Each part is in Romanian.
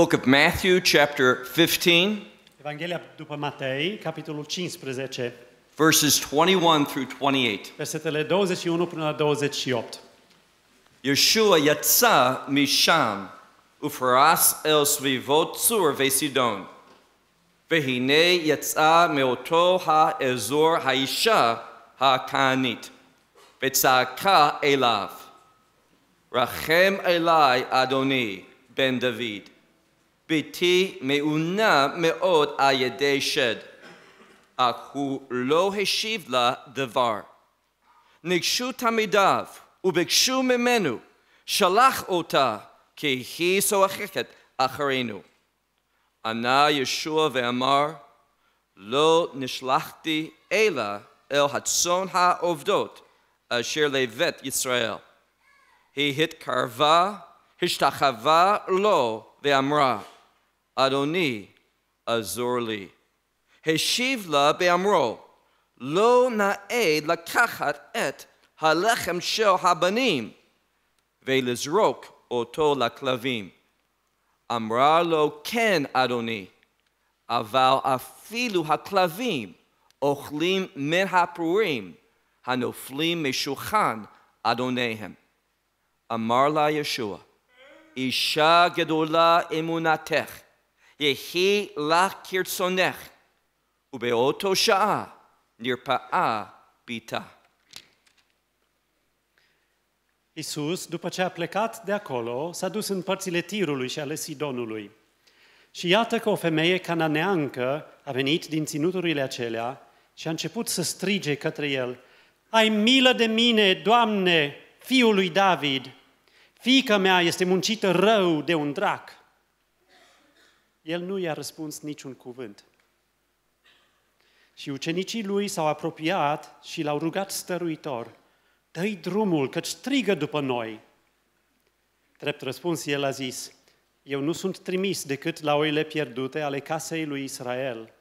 book of Matthew, chapter 15, verses 21 through 28. Versetele 21 până 28. Yeshua yatsa misham, ufras el svivot sur vesidon. Vehine yatsa meoto ha haisha hakanit kanit. Vetsaka elav. Rachem elai Adoni ben David. ביתי מעונה מאוד על ידי שד, אך הוא לא השיב לה דבר. ניגשו תלמידיו וביקשו ממנו, שלח אותה, כי היא שוחקת אחרינו. ענה ישוע ואמר, לא נשלחתי אלא אל הצאן העובדות אשר לבית ישראל. היא התקרבה, השתחווה לו ואמרה, Adoni Azorli. Heshivla Beamro, Lo Nae Lakachat et Halechem Shel Habanim, Velizrok Oto Laklavim. amralo Ken Adoni, Aval Afilu Haklavim, Ochlim Min Hapurim, Hanoflim Meshuchan Adonehem. Amarla Yeshua, Isha Gedola Emunatech. kirtsonech ube oto sha'a nirpa a bita. Isus, după ce a plecat de acolo, s-a dus în părțile Tirului și ale Sidonului. Și iată că o femeie cananeancă a venit din ținuturile acelea și a început să strige către el, Ai milă de mine, Doamne, fiul lui David! Fiica mea este muncită rău de un drac el nu i-a răspuns niciun cuvânt. Și ucenicii lui s-au apropiat și l-au rugat stăruitor, dă drumul, că strigă după noi. Trept răspuns, el a zis, eu nu sunt trimis decât la oile pierdute ale casei lui Israel.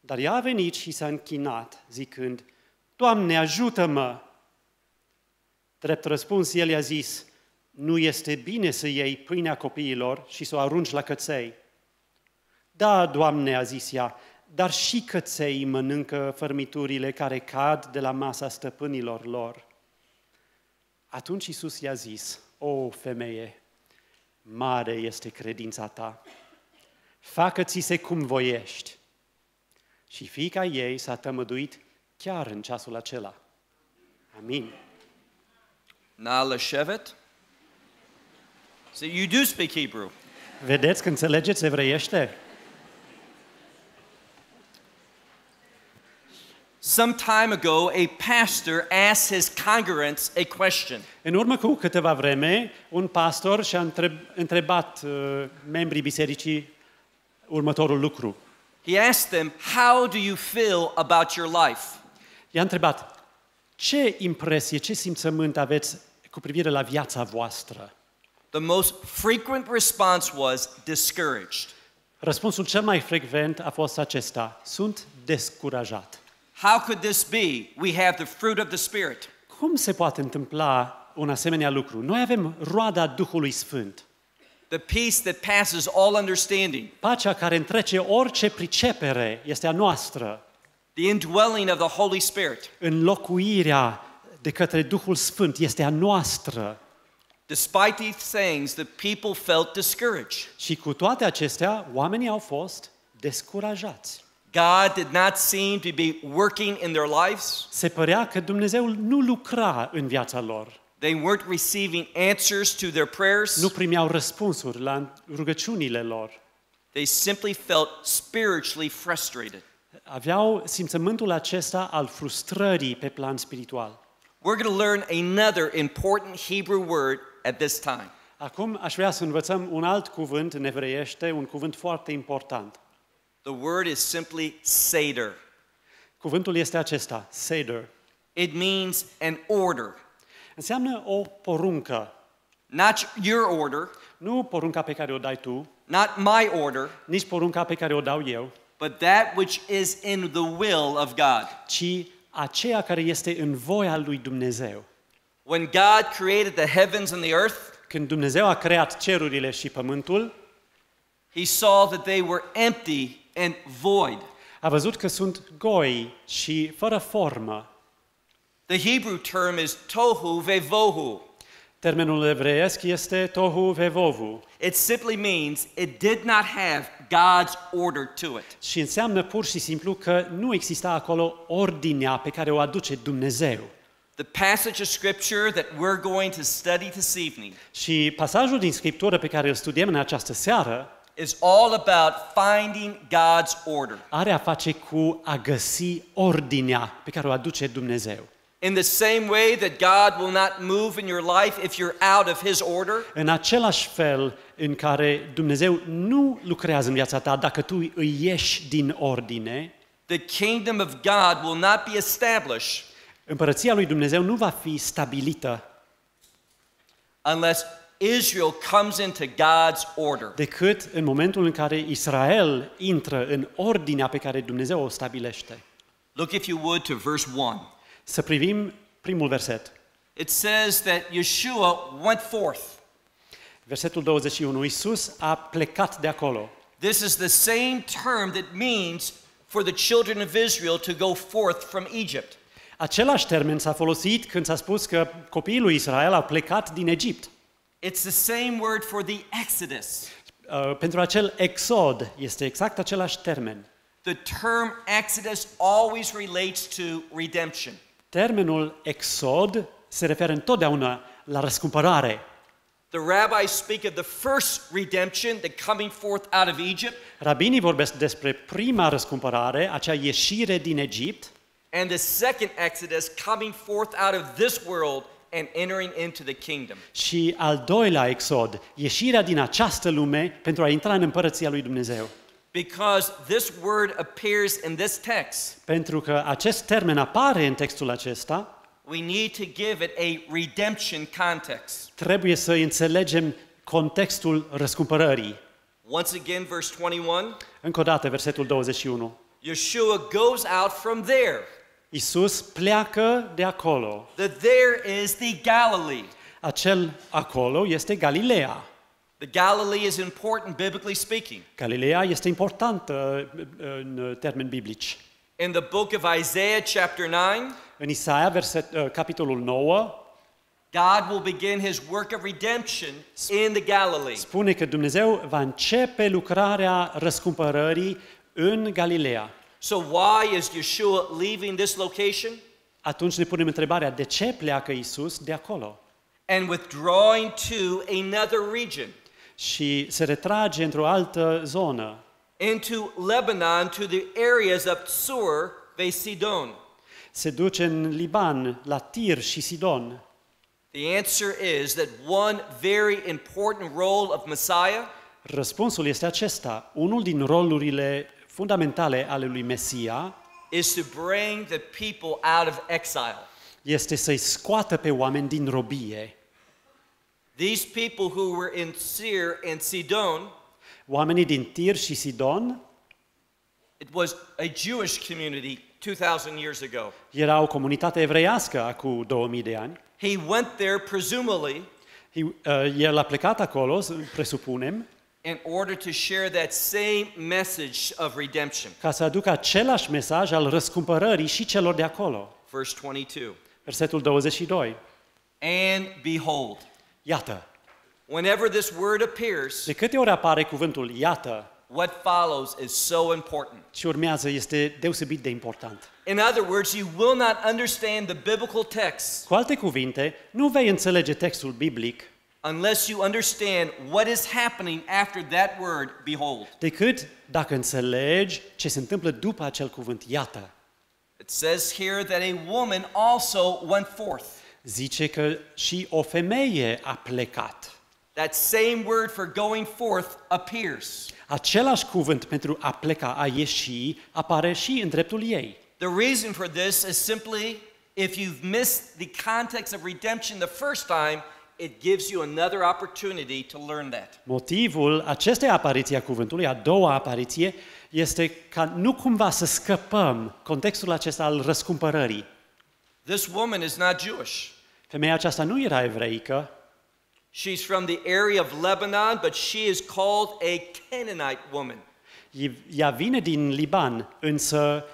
Dar ea a venit și s-a închinat, zicând, Doamne, ajută-mă! Trept răspuns, el i-a zis, nu este bine să iei pâinea copiilor și să o arunci la căței. Da, Doamne, a zis ea, dar și căței mănâncă fărmiturile care cad de la masa stăpânilor lor. Atunci Isus i-a zis, O femeie, mare este credința ta, facă-ți-se cum voiești. Și fiica ei s-a tămăduit chiar în ceasul acela. Amin. Na, lășevet? So you do speak Hebrew. Vedeți că înțelegeți evreiește? Some time ago, a pastor asked his congregants a question. În urmă cu câteva vreme, un pastor și-a întrebat uh, membrii bisericii următorul lucru. He asked them, "How do you feel about your life?" I-a întrebat, ce impresie, ce simțământ aveți cu privire la viața voastră? The most frequent response was discouraged. Răspunsul cel mai frecvent a fost acesta: sunt descurajat. How could this be? We have the fruit of the Spirit. Cum se poate întâmpla un asemenea lucru? Noi avem roada Duhului Sfânt. The peace that passes all understanding. Pacea care întrece orice pricepere este a noastră. The indwelling of the Holy Spirit. Înlocuirea de către Duhul Sfânt este a noastră. Despite these things, the people felt discouraged. Și cu toate acestea, oamenii au fost descurajați. God did not seem to be working in their lives. Se părea că Dumnezeu nu lucra în viața lor. They weren't receiving answers to their prayers. Nu primeau răspunsuri la rugăciunile lor. They simply felt spiritually frustrated. Aveau simțământul acesta al frustrării pe plan spiritual. We're going to learn another important Hebrew word at this time. Acum aș vrea să învățăm un alt cuvânt în evreiește, un cuvânt foarte important. The word is simply seder. Cuvântul este acesta, seder. It means an order. Înseamnă o poruncă. Not your order. Nu porunca pe care o dai tu. Not my order. Nici porunca pe care o dau eu. But that which is in the will of God. Ci aceea care este în voia lui Dumnezeu. When God created the heavens and the earth, când Dumnezeu a creat cerurile și pământul, he saw that they were empty and void. A văzut că sunt goi și fără formă. The Hebrew term is tohu vevohu. Termenul evreiesc este tohu vevohu. It simply means it did not have God's order to it. Și înseamnă pur și simplu că nu exista acolo ordinea pe care o aduce Dumnezeu. The passage of scripture that we're going to study this evening. Și pasajul din scriptură pe care îl studiem în această seară is all about finding God's order. Are a face cu a găsi ordinea pe care o aduce Dumnezeu. In the same way that God will not move in your life if you're out of his order. În același fel în care Dumnezeu nu lucrează în viața ta dacă tu îi ieși din ordine. The kingdom of God will not be established Împărăția lui Dumnezeu nu va fi stabilită unless Israel comes into God's order. Decât în momentul în care Israel intră în ordinea pe care Dumnezeu o stabilește. Look if you would to verse 1. Să privim primul verset. It says that Yeshua went forth. Versetul 21, Isus a plecat de acolo. This is the same term that means for the children of Israel to go forth from Egypt. Același termen s-a folosit când s-a spus că copiii lui Israel au plecat din Egipt. It's the same word for the Exodus. Uh, pentru acel exod este exact același termen. The term Exodus always relates to redemption. Termenul exod se referă întotdeauna la răscumpărare. The rabbis speak of the first redemption, the coming forth out of Egypt. Rabinii vorbesc despre prima răscumpărare, acea ieșire din Egipt and the second exodus coming forth out of this world and entering into the kingdom. Și al doilea exod, ieșirea din această lume pentru a intra în împărăția lui Dumnezeu. Because this word appears in this text. Pentru că acest termen apare în textul acesta. We need to give it a redemption context. Trebuie să înțelegem contextul răscumpărării. Once again verse 21. Încă o dată versetul 21. Yeshua goes out from there. Isus pleacă de acolo. That there is the Galilee. Acel acolo este Galileea. The Galilee is important biblically speaking. Galileea este importantă uh, în termeni biblici. In the book of Isaiah chapter 9, în Isaia verset, uh, capitolul 9, God will begin his work of redemption in the Galilee. Spune că Dumnezeu va începe lucrarea răscumpărării în Galileea. So why is Yeshua leaving this location? Atunci ne punem întrebarea de ce pleacă Isus de acolo? And withdrawing to another region. Și se retrage într-o altă zonă. Into Lebanon to the areas of Tsur ve Sidon. Se duce în Liban, la Tir și Sidon. The answer is that one very important role of Messiah Răspunsul este acesta. Unul din rolurile fundamentale ale lui Mesia is to bring the people out of exile. Este să-i scoată pe oameni din robie. These people who were in Tyre and Sidon, oamenii din Tir și Sidon, it was a Jewish community 2000 years ago. Era o comunitate evreiască acum 2000 de ani. He went there presumably. He, uh, el a plecat acolo, presupunem in order to share that same message of redemption. Ca să aducă același mesaj al răscumpărării și celor de acolo. Verse 22. Versetul 22. And behold. Iată. Whenever this word appears, de câte ori apare cuvântul iată, what follows is so important. Ce urmează este deosebit de important. In other words, you will not understand the biblical text. Cu alte cuvinte, nu vei înțelege textul biblic unless you understand what is happening after that word behold. Decât dacă înțelegi ce se întâmplă după acel cuvânt iată. It says here that a woman also went forth. Zice că și o femeie a plecat. That same word for going forth appears. Același cuvânt pentru a pleca, a ieși, apare și în dreptul ei. The reason for this is simply if you've missed the context of redemption the first time, it gives you another opportunity to learn that. Motivul acestei apariții a cuvântului, a doua apariție, este ca nu cumva să scăpăm contextul acesta al răscumpărării. This woman is not Jewish. Femeia aceasta nu era evreică. She's from the area of Lebanon, but she is called a Canaanite woman. Ea vine din Liban, însă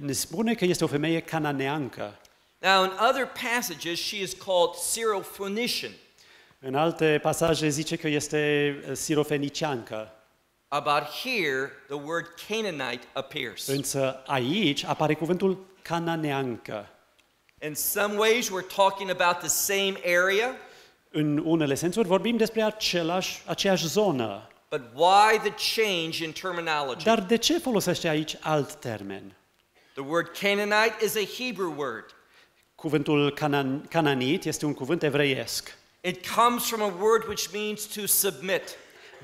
ne spune că este o femeie cananeancă. Now, in other passages, she is called Syrophoenician. În alte pasaje zice că este uh, sirofeniciancă. About here, the word Canaanite appears. Însă aici apare cuvântul cananeancă. In some ways, we're talking about the same area. În unele sensuri vorbim despre aceeași, aceeași zonă. But why the change in terminology? Dar de ce folosește aici alt termen? The word Canaanite is a Hebrew word. Cuvântul canan, cananit este un cuvânt evreiesc. It comes from a word which means to submit.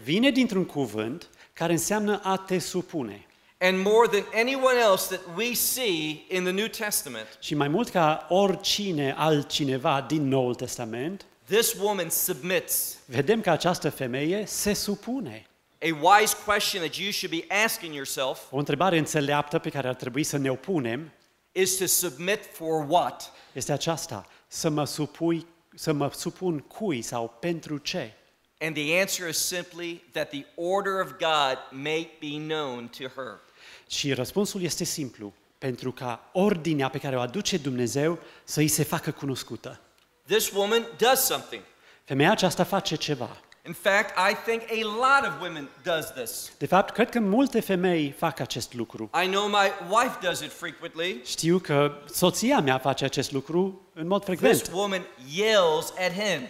Vine dintr-un cuvânt care înseamnă a te supune. And more than anyone else that we see in the New Testament. Și mai mult ca oricine altcineva din Noul Testament, this woman submits. Vedem că această femeie se supune. A wise question that you should be asking yourself. O întrebare înțeleaptă pe care ar trebui să ne o punem is to submit for what? Este aceasta, să mă supui, să mă supun cui sau pentru ce? And the answer is simply that the order of God may be known to her. Și răspunsul este simplu, pentru ca ordinea pe care o aduce Dumnezeu să îi se facă cunoscută. This woman does something. Femeia aceasta face ceva. In fact, I think a lot of women does this. De fapt, cred că multe femei fac acest lucru. I know my wife does it frequently. Știu că soția mea face acest lucru în mod frecvent. This woman yells at him.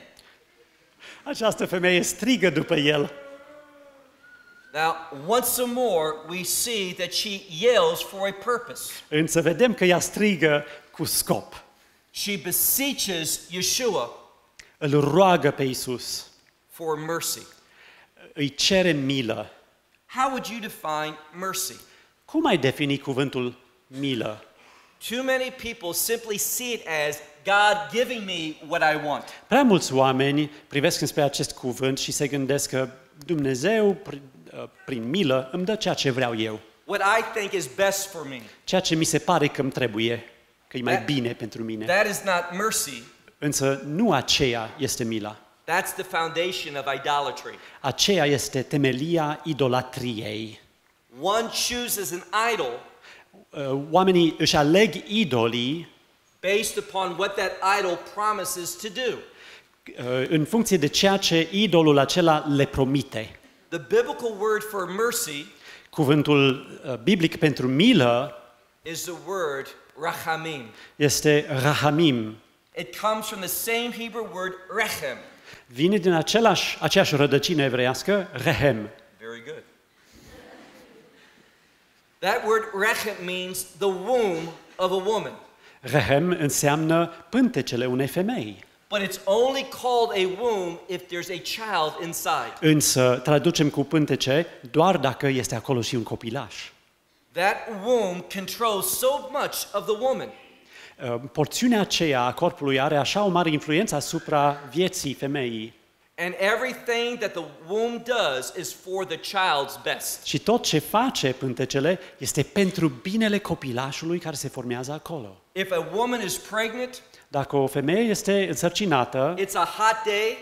Această femeie strigă după el. Now, once more, we see that she yells for a purpose. Însă vedem că ea strigă cu scop. She beseeches Yeshua. Îl roagă pe Isus for mercy. Îi cere milă. How would you define mercy? Cum ai defini cuvântul milă? Too many people simply see it as God giving me what I want. Prea mulți oameni privesc înspre acest cuvânt și se gândesc că Dumnezeu prin ă, milă îmi dă ceea ce vreau eu. What I think is best for me. Ceea ce mi se pare că îmi trebuie, că e mai bine pentru mine. That is not mercy. Însă nu aceea este mila. That's the foundation of idolatry. Aceea este temelia idolatriei. One chooses an idol. Uh, oamenii își aleg idolii based upon what that idol promises to do. Uh, în funcție de ceea ce idolul acela le promite. The biblical word for mercy cuvântul uh, biblic pentru milă is the word rahamim. Este rahamim. It comes from the same Hebrew word rechem vine din același, aceeași rădăcină evreiască, rehem. Very good. That word rehem means the womb of a woman. Rehem înseamnă pântecele unei femei. But it's only called a womb if there's a child inside. Însă traducem cu pântece doar dacă este acolo și un copilaș. That womb controls so much of the woman. Ehm, porțiunea aceea a corpului are așa o mare influență asupra vieții femeii. And everything that the womb does is for the child's best. Și tot ce face pântecele este pentru binele copilașului care se formează acolo. If a woman is pregnant, dacă o femeie este însărcinată, it's a hot day,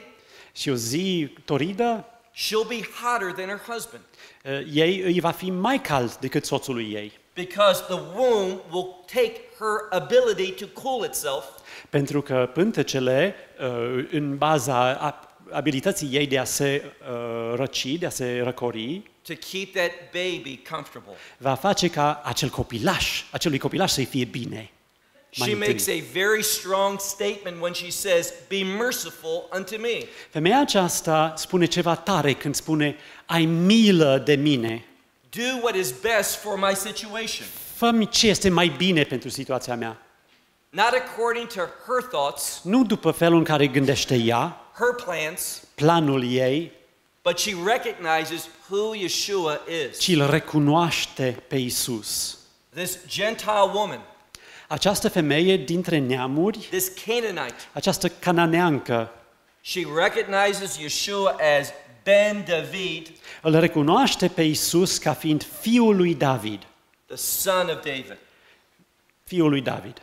și o zi toridă, she'll be hotter than her husband. Eh, ei îi va fi mai cald decât soțului ei. Because the womb will take her ability to cool itself. Pentru că pântecele, uh, în baza abilității ei de a se uh, răci, de a se răcori, to keep that baby comfortable. va face ca acel copilaș, acelui copilaș să-i fie bine. She makes a very strong statement when she says, "Be merciful unto me." Femeia aceasta spune ceva tare când spune, "Ai milă de mine." Do what is best for my situation. Fă-mi ce este mai bine pentru situația mea. Not according to her thoughts. Nu după felul în care gândește ea. Her plans. Planul ei. But she recognizes who Yeshua is. Ci îl recunoaște pe Isus. This Gentile woman. Această femeie dintre neamuri. Această cananeancă. She recognizes Yeshua as ben David, îl recunoaște pe Isus ca fiind fiul lui David. The son of David. Fiul lui David.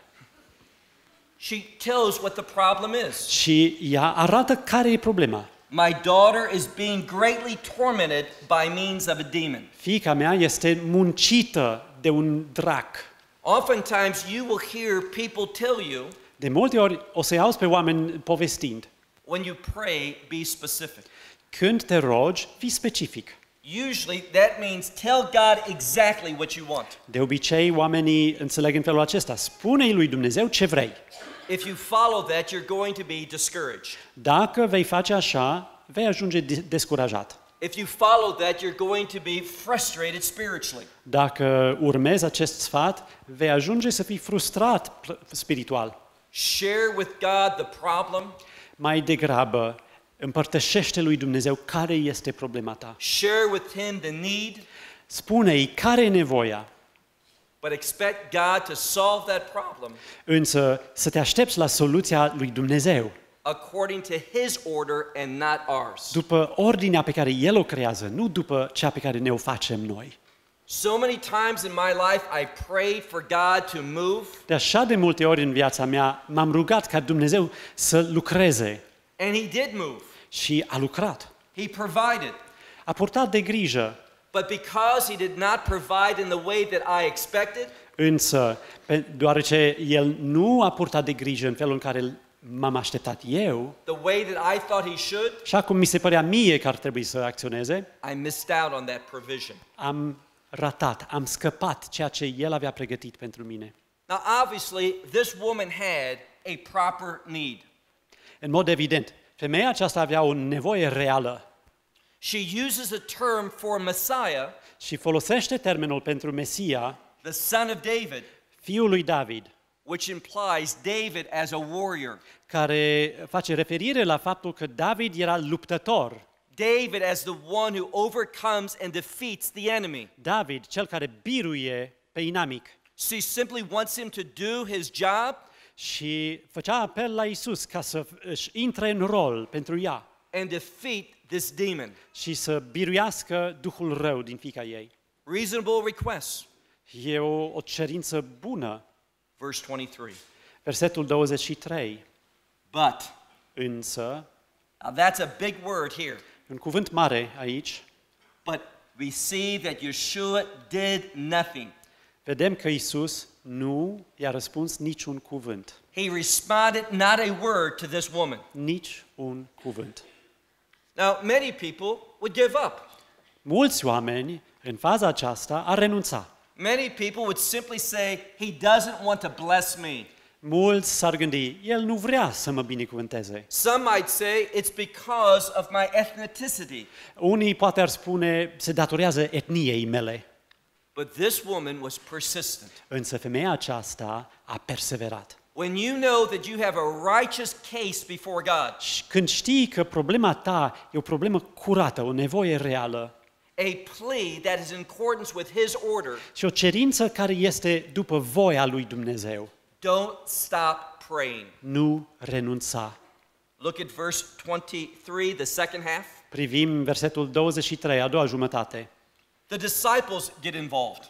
She tells what the problem is. Și ea arată care e problema. My daughter is being greatly tormented by means of a demon. Fiica mea este muncită de un drac. Oftentimes you will hear people tell you De multe ori o să auzi pe oameni povestind. When you pray, be specific. Când te rogi, fii specific. Usually that means tell God exactly what you want. De obicei oamenii înțeleg în felul acesta: spune-i lui Dumnezeu ce vrei. If you follow that, you're going to be discouraged. Dacă vei face așa, vei ajunge descurajat. If you follow that, you're going to be frustrated spiritually. Dacă urmezi acest sfat, vei ajunge să fii frustrat spiritual. Share with God the problem. Mai degrabă Împărtășește lui Dumnezeu care este problema ta. Share with him the need. Spune-i care e nevoia. But expect God to solve that problem. Însă să te aștepți la soluția lui Dumnezeu. According to his order and not ours. După ordinea pe care el o creează, nu după cea pe care ne o facem noi. So many times in my life I prayed for God to move. De așa de multe ori în viața mea m-am rugat ca Dumnezeu să lucreze. And he did move. Și a lucrat. He provided. A purtat de grijă. But because he did not provide in the way that I expected, însă deoarece el nu a purtat de grijă în felul în care m-am așteptat eu, the way that I thought he should, și acum mi se părea mie că ar trebui să acționeze, I missed out on that provision. am ratat, am scăpat ceea ce el avea pregătit pentru mine. Now, obviously, this woman had a proper need. În mod evident, Femeia aceasta avea o nevoie reală. She uses a term for Messiah. Și folosește termenul pentru Mesia. The son of David. Fiul lui David. Which implies David as a warrior. Care face referire la faptul că David era luptător. David as the one who overcomes and defeats the enemy. David, cel care biruie pe inamic. She simply wants him to do his job și făcea apel la Isus ca să își intre în rol pentru ea. And defeat this demon. Și să biruiască duhul rău din fica ei. Reasonable request. E o, o cerință bună. Verse 23. Versetul 23. But. Însă. Now that's a big word here. Un cuvânt mare aici. But we see that Yeshua did nothing. Vedem că Isus nu i-a răspuns niciun cuvânt. He responded not a word to this woman. Nici un cuvânt. Now, many people would give up. Mulți oameni în faza aceasta ar renunța. Many people would simply say, he doesn't want to bless me. Mulți s-ar gândi, el nu vrea să mă binecuvânteze. Some might say it's because of my ethnicity. Unii poate ar spune, se datorează etniei mele. But this woman was persistent. Însă femeia aceasta a perseverat. When you know that you have a righteous case before God. Când știi că problema ta e o problemă curată, o nevoie reală. A plea that is in accordance with his order. Și o cerință care este după voia lui Dumnezeu. Don't stop praying. Nu renunța. Look at verse 23, the second half. Privim versetul 23, a doua jumătate. The disciples get involved.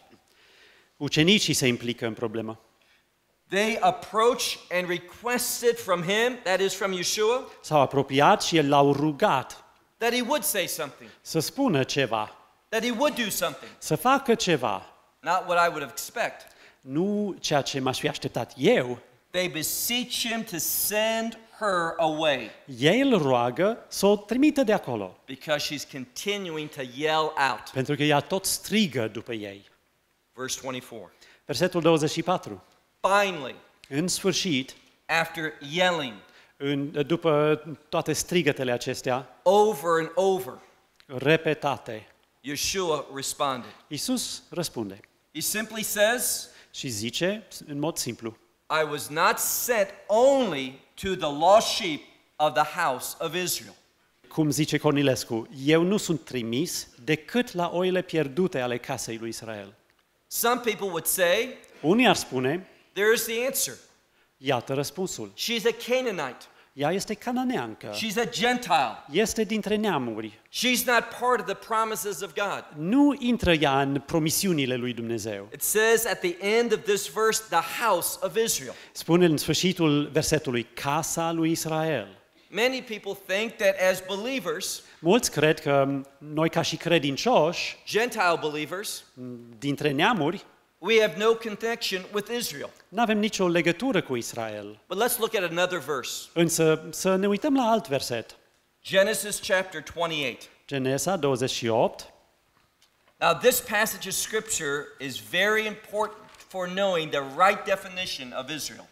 Ucenicii se implică în problemă. They approach and requested from him, that is from Yeshua, S-au apropiat și l-au rugat that he would say something, să spună ceva, that he would do something, să facă ceva, not what I would have expect. nu ceea ce m-aș fi așteptat eu. They beseech him to send her away. Ei îl roagă să o trimită de acolo. Because she's continuing to yell out. Pentru că ea tot strigă după ei. Verse 24. Versetul 24. Finally. În sfârșit. After yelling. În, după toate strigătele acestea. Over and over. Repetate. Yeshua responded. Isus răspunde. He simply says. Și zice în mod simplu. I was not sent only to the lost sheep of the house of Israel. Cum zice Cornilescu, eu nu sunt trimis decât la oile pierdute ale casei lui Israel. Some people would say, unii ar spune, there is the answer. Iată răspunsul. She's a Canaanite. Ea este cananeancă. She's a Gentile. Este dintre neamuri. She's not part of the promises of God. Nu intră ea în promisiunile lui Dumnezeu. It says at the end of this verse the house of Israel. Spune în sfârșitul versetului casa lui Israel. Many people think that as believers, mulți cred că noi ca și credincioși, Gentile believers, dintre neamuri, We have no connection with Israel. Nu avem nicio legătură cu Israel. But let's look at another verse. Însă să ne uităm la alt verset. Genesis chapter 28. Genesa 28. Now this passage of scripture is very important for knowing the right definition of Israel.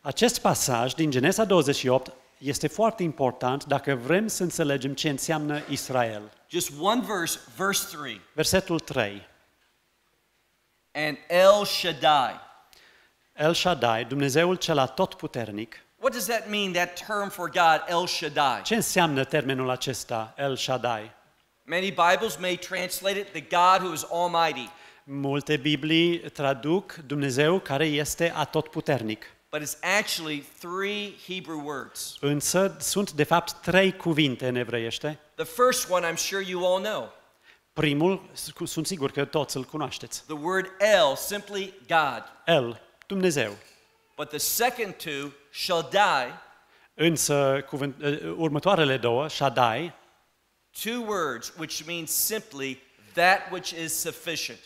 Acest pasaj din Genesa 28 este foarte important dacă vrem să înțelegem ce înseamnă Israel. Just one verse, verse 3. Versetul 3 and El Shaddai. El Shaddai, Dumnezeul cel atotputernic. What does that mean, that term for God, El Shaddai? Ce înseamnă termenul acesta, El Shaddai? Many Bibles may translate it the God who is almighty. Multe Biblii traduc Dumnezeu care este atotputernic. But it's actually three Hebrew words. Însă sunt de fapt trei cuvinte în evreiește. The first one I'm sure you all know. Primul, sunt sigur că toți îl cunoașteți. The word El, simply God. El, Dumnezeu. But the second two, Shaddai, însă cuvânt, eh, următoarele două, Shaddai, two words which means simply that which is sufficient.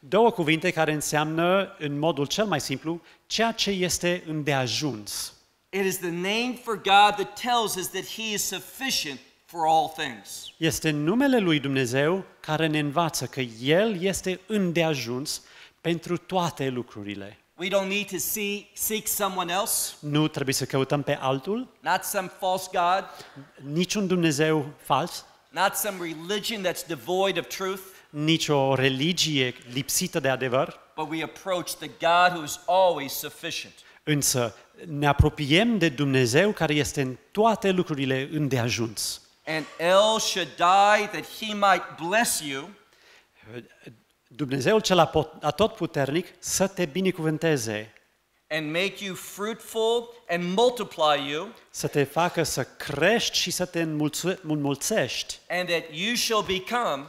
Două cuvinte care înseamnă în modul cel mai simplu ceea ce este îndeajuns. It is the name for God that tells us that he is sufficient for all things. Este numele lui Dumnezeu care ne învață că el este îndeajuns pentru toate lucrurile. We don't need to see, seek someone else. Nu trebuie să căutăm pe altul. Not some false god. Niciun Dumnezeu fals. Not some religion that's devoid of truth. Nici o religie lipsită de adevăr. But we approach the God who is always sufficient. Însă ne apropiem de Dumnezeu care este în toate lucrurile îndeajuns and El Shaddai that he might bless you. Dumnezeul cel atotputernic să te binecuvânteze. And make you fruitful and multiply you. Să te facă să crești și să te înmulțești. And that you shall become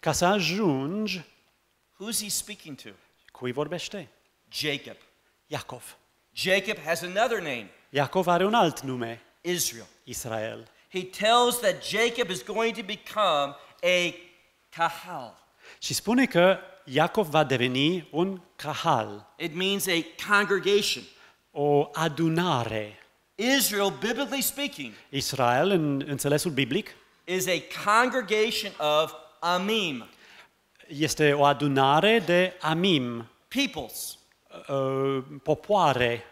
ca să ajungi Who's he speaking to? Cui vorbește? Jacob. Iacov. Jacob has another name. Iacov are un alt nume. Israel. Israel. he tells that Jacob is going to become a kahal. Și spune că Iacov va deveni un kahal. It means a congregation. O adunare. Israel, biblically speaking, Israel, în înțelesul biblic, is a congregation of amim. Este o adunare de amim. Peoples. Uh, popoare.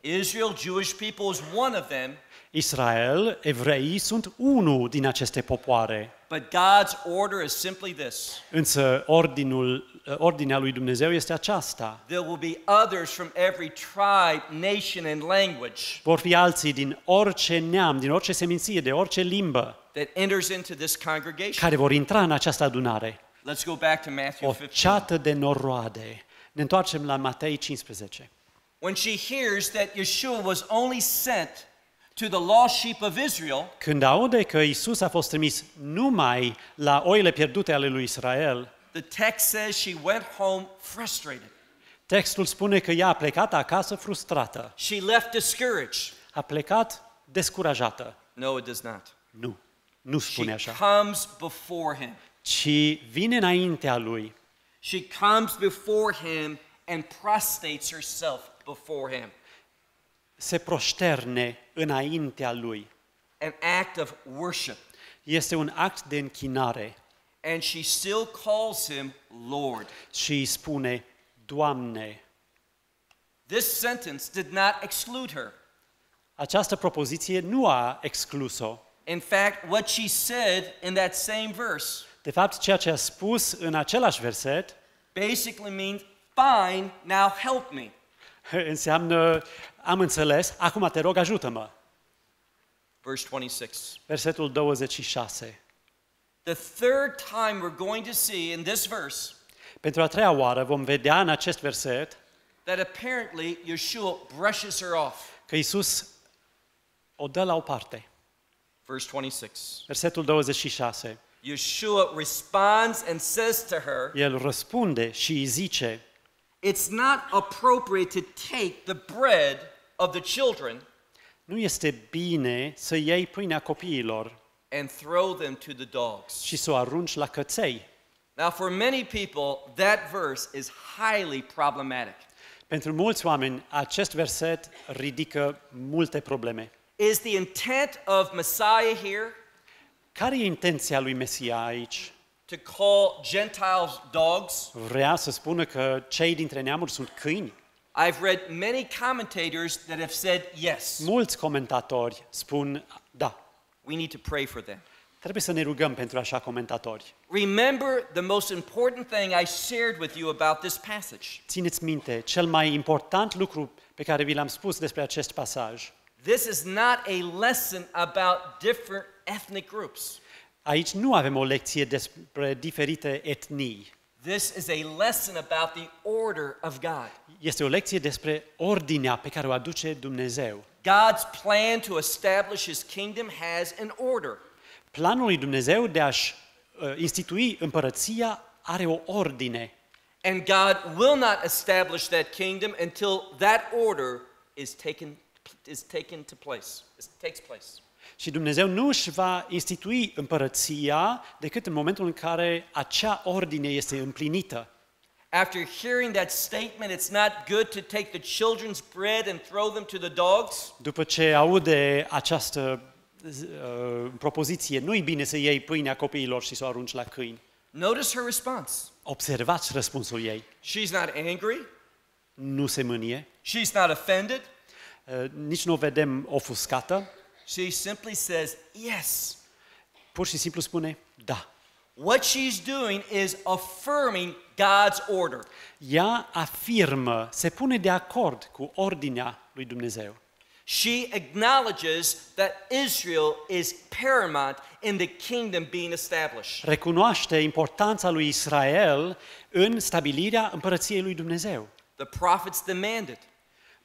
Israel, Jewish people is one of them. Israel, evreii sunt unul din aceste popoare. But God's order is simply this. Însă ordinul ordinea lui Dumnezeu este aceasta. There will be others from every tribe, nation and language. Vor fi alții din orice neam, din orice seminție, de orice limbă. That enters into this congregation. Care vor intra în această adunare. Let's go back to Matthew 15. O ceată de noroade. Ne întoarcem la Matei 15. When she hears that Yeshua was only sent to the lost sheep of Israel, când aude că Isus a fost trimis numai la oile pierdute ale lui Israel, the text says she went home frustrated. Textul spune că ea a plecat acasă frustrată. She left discouraged. A plecat descurajată. No, it does not. Nu, nu spune așa. She comes before him. Ci vine înaintea lui. She comes before him and prostrates herself before him se proșterne înaintea lui. An act of worship. Este un act de închinare. And she still calls him Lord. Și îi spune Doamne. This sentence did not exclude her. Această propoziție nu a exclus-o. In fact, what she said in that same verse. De fapt, ceea ce a spus în același verset basically means fine, now help me. înseamnă am înțeles, acum te rog ajută-mă. Verse 26. Versetul 26. The third time we're going to see in this verse pentru a treia oară vom vedea în acest verset that apparently Yeshua brushes her off. Că Isus o dă la o parte. Verse 26. Versetul 26. Yeshua responds and says to her. El răspunde și îi zice. It's not appropriate to take the bread of the children nu este bine să iei pâinea copiilor and throw them to the dogs. și să o arunci la căței. Now for many people that verse is highly problematic. Pentru mulți oameni acest verset ridică multe probleme. Is the intent of Messiah here? Care e intenția lui Mesia aici? to call Gentiles dogs. Vrea să spună că cei dintre neamuri sunt câini. I've read many commentators that have said yes. Mulți comentatori spun da. We need to pray for them. Trebuie să ne rugăm pentru așa comentatori. Remember the most important thing I shared with you about this passage. Țineți minte cel mai important lucru pe care vi l-am spus despre acest pasaj. This is not a lesson about different ethnic groups. Aici nu avem o lecție despre diferite etnii. This is a lesson about the order of God. Este o lecție despre ordinea pe care o aduce Dumnezeu. God's plan to establish his kingdom has an order. Planul lui Dumnezeu de a uh, institui împărăția are o ordine. And God will not establish that kingdom until that order is taken is taken to place. It takes place. Și Dumnezeu nu își va institui împărăția decât în momentul în care acea ordine este împlinită. After hearing that statement, it's not good to take the children's bread and throw them to the dogs. După ce aude această uh, propoziție, nu-i bine să iei pâinea copiilor și să o arunci la câini. Notice her response. Observați răspunsul ei. She's not angry. Nu se mânie. She's not offended. Uh, nici nu o vedem ofuscată. She simply says yes. Pur și simplu spune da. What she's doing is affirming God's order. Ea afirmă, se pune de acord cu ordinea lui Dumnezeu. She acknowledges that Israel is paramount in the kingdom being established. Recunoaște importanța lui Israel în stabilirea împărăției lui Dumnezeu. The prophets demanded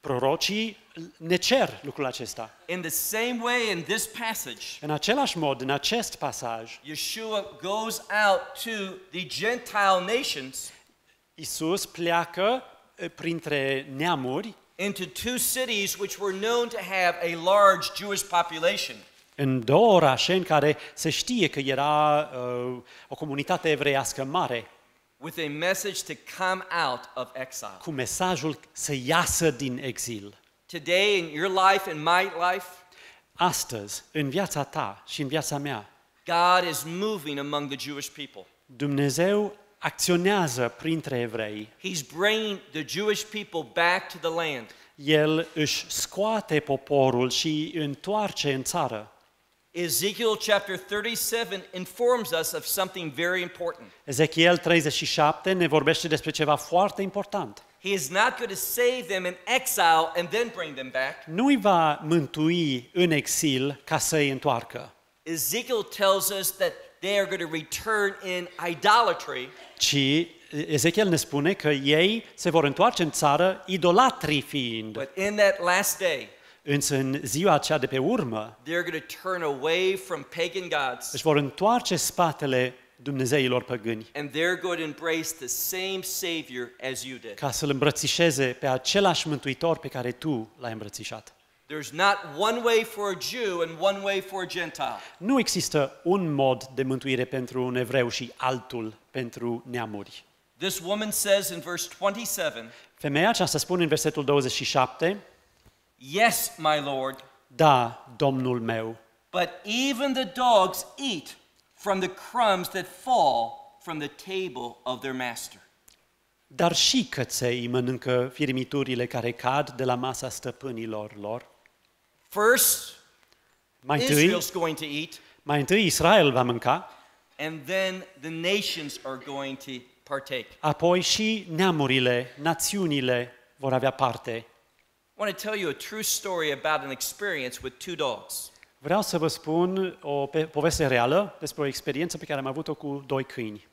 Prorocii ne cer lucrul acesta. In the same way in this passage. În același mod, în acest pasaj. Yeshua goes out to the Gentile nations. Isus pleacă eh, printre neamuri into two cities which were known to have a large Jewish population. În două orașe în care se știe că era uh, o comunitate evreiască mare with a message to come out of exile. Cu mesajul să iasă din exil. Today in your life and my life, astăzi în viața ta și în viața mea, God is moving among the Jewish people. Dumnezeu acționează printre evrei. He's bringing the Jewish people back to the land. El își scoate poporul și îi întoarce în țară. Ezekiel chapter 37 informs us of something very important. Ezechiel 37 ne vorbește despre ceva foarte important. He is not going to save them in exile and then bring them back. Nu îi va mântui în exil ca să îi întoarcă. Ezekiel tells us that they are going to return in idolatry. Ci Ezekiel ne spune că ei se vor întoarce în țară idolatri fiind. But in that last day, Însă în ziua aceea de pe urmă, turn away from pagan gods. Își vor întoarce spatele dumnezeilor păgâni. And they're going to the same as you did. Ca să-l îmbrățișeze pe același mântuitor pe care tu l-ai îmbrățișat. There's not one way for a Jew and one way for a Gentile. Nu există un mod de mântuire pentru un evreu și altul pentru neamuri. This woman says in verse 27. Femeia aceasta spune în versetul 27. Yes, my lord. Da, domnul meu. But even the dogs eat from the crumbs that fall from the table of their master. Dar și căței mănâncă firmiturile care cad de la masa stăpânilor lor. First, mai întâi, Israel's going to eat. Mai întâi Israel va mânca. And then the nations are going to partake. Apoi și neamurile, națiunile vor avea parte. want to tell you a true story about an experience with two dogs. Vreau să vă spun o poveste reală despre o experiență pe care am avut-o cu doi câini.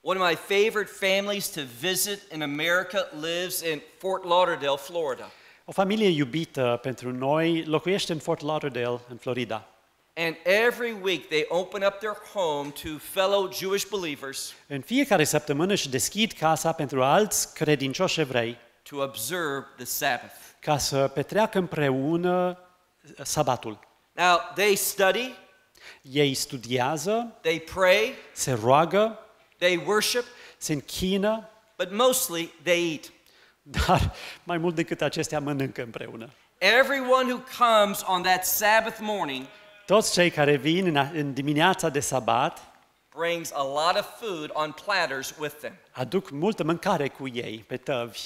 One of my favorite families to visit in America lives in Fort Lauderdale, Florida. O familie iubită pentru noi locuiește în Fort Lauderdale, în Florida. And every week they open up their home to fellow Jewish believers. În fiecare săptămână își deschid casa pentru alți credincioși evrei. To observe the Sabbath. ca să petreacă împreună uh, sabatul. Now, they study, ei studiază, they pray, se roagă, they worship, se închină, but mostly they eat. Dar mai mult decât acestea mănâncă împreună. Everyone who comes on that Sabbath morning toți cei care vin în, dimineața de sabat brings a lot of food on platters with them. Aduc multă mâncare cu ei pe tăvi.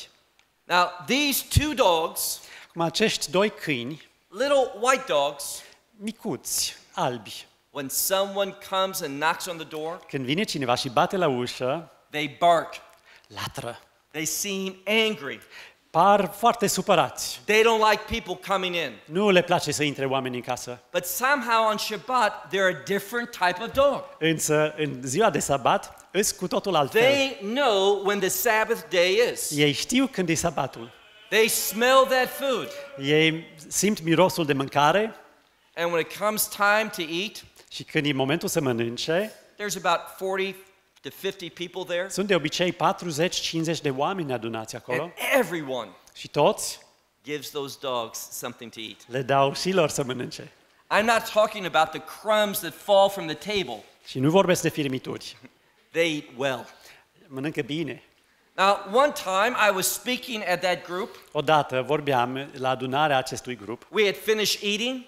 Now, these two dogs, acești doi câini, little white dogs, micuți, albi, when someone comes and knocks on the door, când vine cineva și bate la ușă, they bark. Latră. They seem angry. Par foarte supărați. They don't like people coming in. Nu le place să intre oameni în casă. But somehow on Shabbat there are different type of dog. Însă în ziua de sabat îs cu totul altfel. They know when the Sabbath day is. Ei știu când e sabatul. They smell that food. Ei simt mirosul de mâncare. And when it comes time to eat, și când e momentul să mănânce, there's about 40 to 50 people there. Sunt de obicei 40-50 de oameni adunați acolo. And everyone și toți gives those dogs something to eat. Le dau și lor să mănânce. I'm not talking about the crumbs that fall from the table. Și nu vorbesc de firmituri. They eat well. Mănâncă bine. Now, one time I was speaking at that group. Odată vorbeam la adunarea acestui grup. We had finished eating.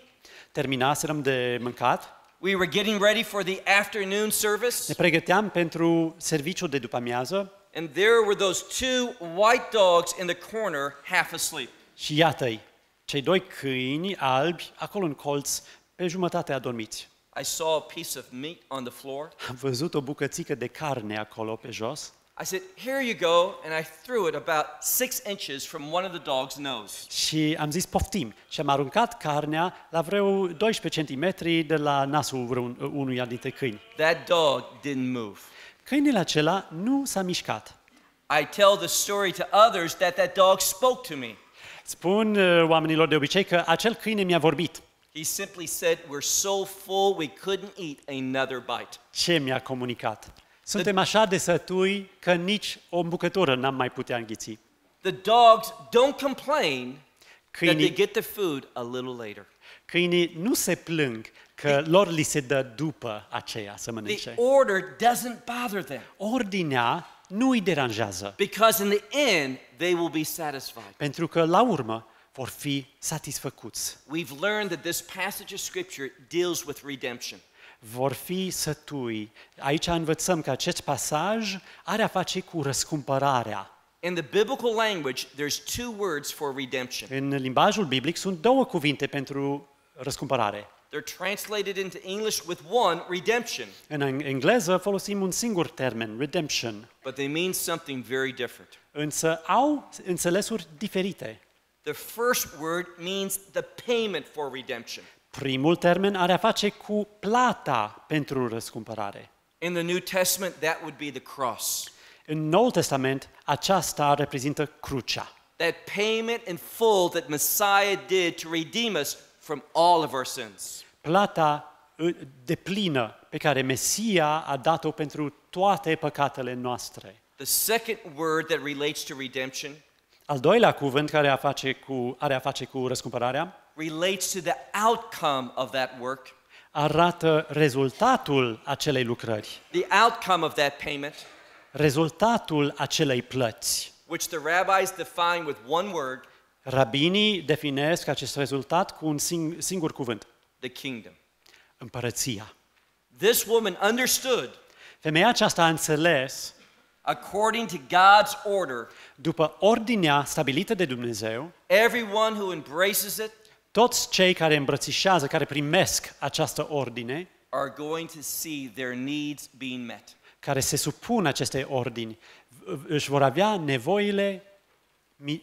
Terminaserăm de mâncat. We were getting ready for the afternoon service. Ne pregăteam pentru serviciul de după amiază. And there were those two white dogs in the corner, half asleep. Și iată-i, cei doi câini albi acolo în colț, pe jumătate adormiți. I saw a piece of meat on the floor. Am văzut o bucățică de carne acolo pe jos. I said, here you go, and I threw it about six inches from one of the dog's nose. Și am zis, poftim. Și am aruncat carnea la vreo 12 cm de la nasul vreun, unuia dintre câini. That dog didn't move. Câinele acela nu s-a mișcat. I tell the story to others that that dog spoke to me. Spun uh, oamenilor de obicei că acel câine mi-a vorbit. He simply said, we're so full we couldn't eat another bite. Ce mi-a comunicat? Suntem așa de sătui că nici o bucătură n-am mai putea înghiți. The dogs don't complain that they get the food a little later. Câinii nu se plâng că lor li se dă după aceea să mănânce. The order doesn't bother them. Ordinea nu îi deranjează. Because in the end they will be satisfied. Pentru că la urmă vor fi satisfăcuți. We've learned that this passage of scripture deals with redemption vor fi sătui. Aici învățăm că acest pasaj are a face cu răscumpărarea. In the biblical language, there's two words for redemption. În limbajul biblic sunt două cuvinte pentru răscumpărare. They're translated into English with one, redemption. În engleză folosim un singur termen, redemption. But they mean something very different. Însă au înțelesuri diferite. The first word means the payment for redemption. Primul termen are a face cu plata pentru răscumpărare. In the New Testament that would be the cross. În Noul Testament aceasta reprezintă crucea. That payment in full that Messiah did to redeem us from all of our sins. Plata uh, de plină pe care Mesia a dat-o pentru toate păcatele noastre. The second word that relates to redemption. Al doilea cuvânt care a face cu, are a face cu răscumpărarea relates to the outcome of that work. Arată rezultatul acelei lucrări. The outcome of that payment. Rezultatul acelei plăți. Which the rabbis define with one word. Rabinii definesc acest rezultat cu un sing- singur cuvânt. The kingdom. Împărăția. This woman understood. Femeia aceasta a înțeles according to God's order. După ordinea stabilită de Dumnezeu. Everyone who embraces it toți cei care îmbrățișează, care primesc această ordine, are going to see their needs being met. Care se supun acestei ordini, își vor avea nevoile uh,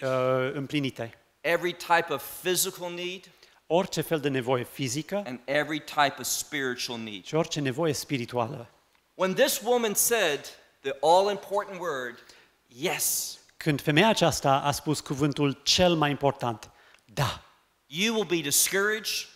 împlinite. Every type of physical need, orice fel de nevoie fizică, and every type of spiritual need. Și orice nevoie spirituală. When this woman said the all important word, yes. Când femeia aceasta a spus cuvântul cel mai important, da. You will be discouraged.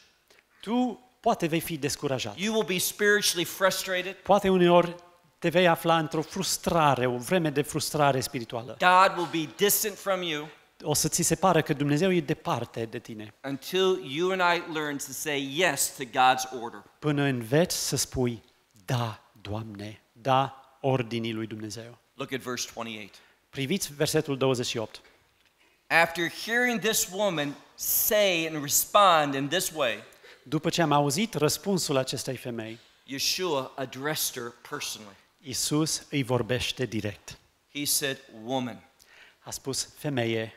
Tu poate vei fi descurajat. You will be spiritually frustrated. Poate uneori te vei afla într-o frustrare, o vreme de frustrare spirituală. God will be distant from you. O să ți se pare că Dumnezeu e departe de tine. Until you and I learn to say yes to God's order. Până înveți să spui da, Doamne, da ordinii lui Dumnezeu. Look at verse 28. Priviți versetul 28. After hearing this woman say and respond in this way. După ce am auzit răspunsul acestei femei, Yeshua addressed her personally. Isus îi vorbește direct. He said, "Woman." A spus, femeie.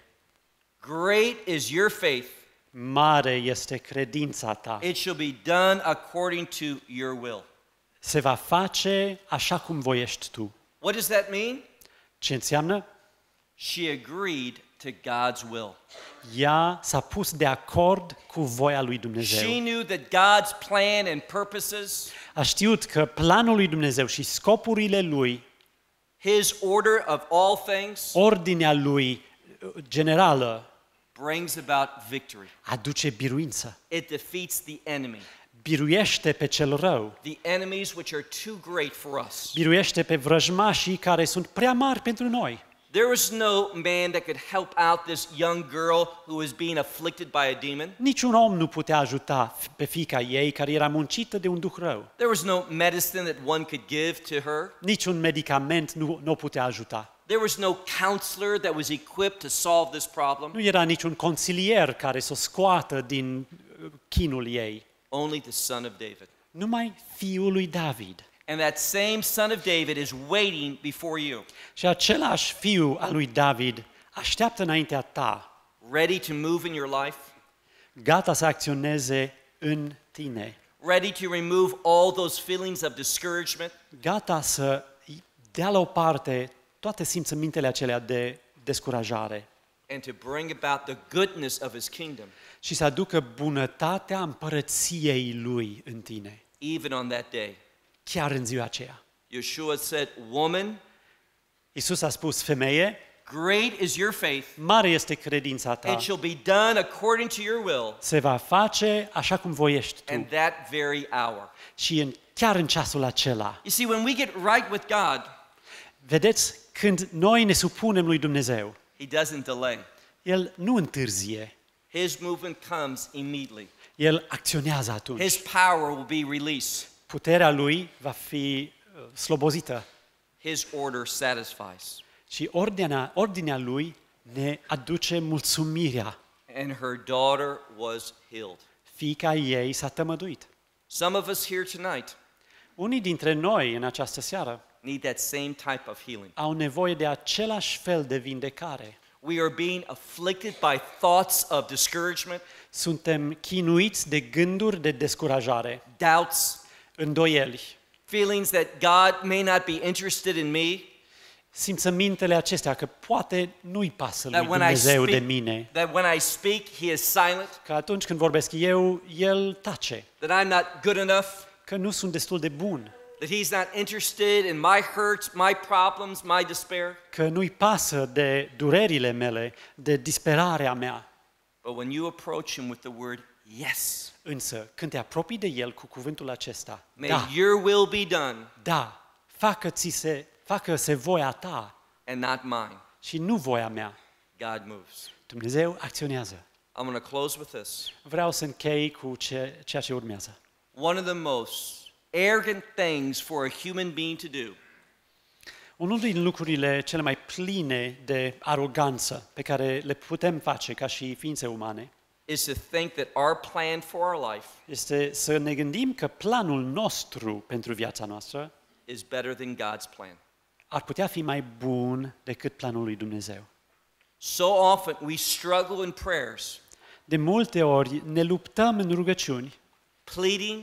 Great is your faith. Mare este credința ta. It shall be done according to your will. Se va face așa cum voiești tu. What does that mean? Ce înseamnă? She agreed to God's will. Ea s-a pus de acord cu voia lui Dumnezeu. She knew that God's plan and purposes, a știut că planul lui Dumnezeu și scopurile lui, his order of all things, ordinea lui uh, generală, brings about victory. Aduce biruință. It defeats the enemy. Biruiește pe cel rău. The enemies which are too great for us. Biruiește pe vrăjmașii care sunt prea mari pentru noi. There was no man that could help out this young girl who was being afflicted by a demon. Niciun om nu putea ajuta pe fica ei care era muncită de un duh rău. There was no medicine that one could give to her. Niciun medicament nu nu putea ajuta. There was no counselor that was equipped to solve this problem. Nu era niciun consilier care să o scoată din uh, chinul ei. Only the son of David. Numai fiul lui David. And that same son of David is waiting before you. Și același fiu al lui David așteaptă înaintea ta. Ready to move in your life? Gata să acționeze în tine. Ready to remove all those feelings of discouragement? Gata să dea la o parte toate simțămintele acelea de descurajare. And to bring about the goodness of his kingdom. Și să aducă bunătatea împărăției lui în tine. Even on that day chiar în ziua aceea. Yeshua said, "Woman, Isus a spus, femeie, great is your faith, mare este credința ta. It shall be done according to your will." Se va face așa cum voiești tu. And that very hour. Și în, chiar în ceasul acela. You see, when we get right with God, vedeți când noi ne supunem lui Dumnezeu. He doesn't delay. El nu întârzie. His movement comes immediately. El acționează atunci. His power will be released puterea lui va fi uh, slobozită. His order satisfies. Și ordinea, ordinea lui ne aduce mulțumirea. And her daughter was healed. Fica ei s-a tămăduit. Some of us here tonight unii dintre noi în această seară need that same type of healing. au nevoie de același fel de vindecare. We are being afflicted by thoughts of discouragement. Suntem chinuiți de gânduri de descurajare. Doubts îndoieli. Feelings that God may not be interested in me. Simțămintele acestea că poate nu-i pasă lui Dumnezeu de mine. That when I speak, he is silent. Că atunci când vorbesc eu, el tace. That I'm not good enough. Că nu sunt destul de bun. That he's not interested in my hurts, my problems, my despair. Că nu-i pasă de durerile mele, de disperarea mea. But when you approach him with the word Yes. Însă, când te apropii de El cu cuvântul acesta, May da, your will be done. Da, facă-ți se, facă-se voia ta. And not mine. Și nu voia mea. God moves. Dumnezeu acționează. I'm going to close with this. Vreau să închei cu ce, ceea ce urmează. One of the most arrogant things for a human being to do. Unul din lucrurile cele mai pline de aroganță pe care le putem face ca și ființe umane is to think that our plan for our life este să ne gândim că planul nostru pentru viața noastră is better than God's plan. Ar putea fi mai bun decât planul lui Dumnezeu. So often we struggle in prayers. De multe ori ne luptăm în rugăciuni. Pleading.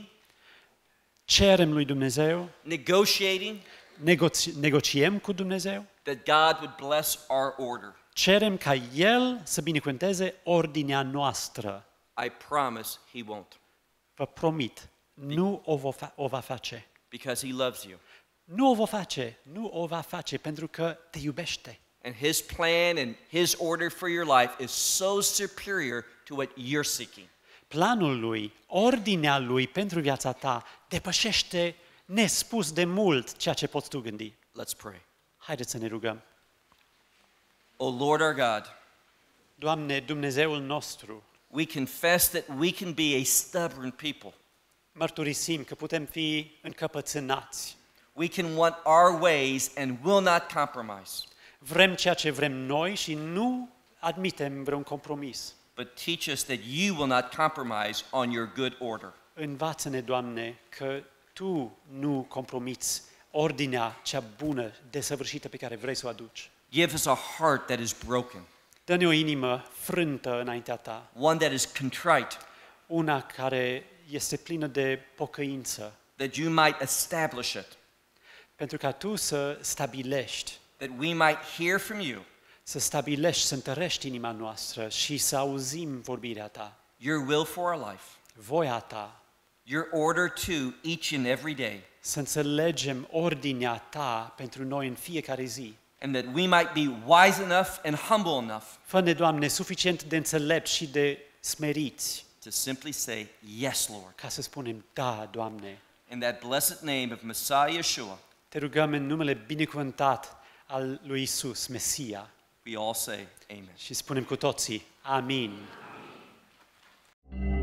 Cerem lui Dumnezeu. Negotiating. Negoci negociem cu Dumnezeu. That God would bless our order cerem ca El să binecuvânteze ordinea noastră. I promise he won't. Vă promit, nu o, fa- o va face. Because he loves you. Nu o va face, nu o va face pentru că te iubește. And his plan and his order for your life is so superior to what you're seeking. Planul lui, ordinea lui pentru viața ta depășește nespus de mult ceea ce poți tu gândi. Let's pray. Haideți să ne rugăm. O Lord our God, Doamne, Dumnezeul nostru, we confess that we can be a stubborn people. mărturisim că putem fi încăpățânați. We can want our ways and will not compromise. Vrem ceea ce vrem noi și nu admitem vreun compromis. But teach us that you will not compromise on your good order. Învață-ne, Doamne, că Tu nu compromiți ordinea cea bună, desăvârșită pe care vrei să o aduci. Give us a heart that is broken. Dă-ne o inimă frântă înaintea ta. One that is contrite. Una care este plină de pocăință. That you might establish it. Pentru ca tu să stabilești. That we might hear from you. Să stabilești, să întărești inima noastră și să auzim vorbirea ta. Your will for our life. Voia ta. Your order to each and every day. Să înțelegem ordinea ta pentru noi în fiecare zi and that we might be wise enough and humble enough. Fă-ne, Doamne, suficient de înțelepți și de smeriți. To simply say, yes, Lord. Ca să spunem, da, Doamne. In that blessed name of Messiah Yeshua. Te rugăm în numele binecuvântat al lui Isus, Mesia. We all say, amen. Și spunem cu toții, amin. amin.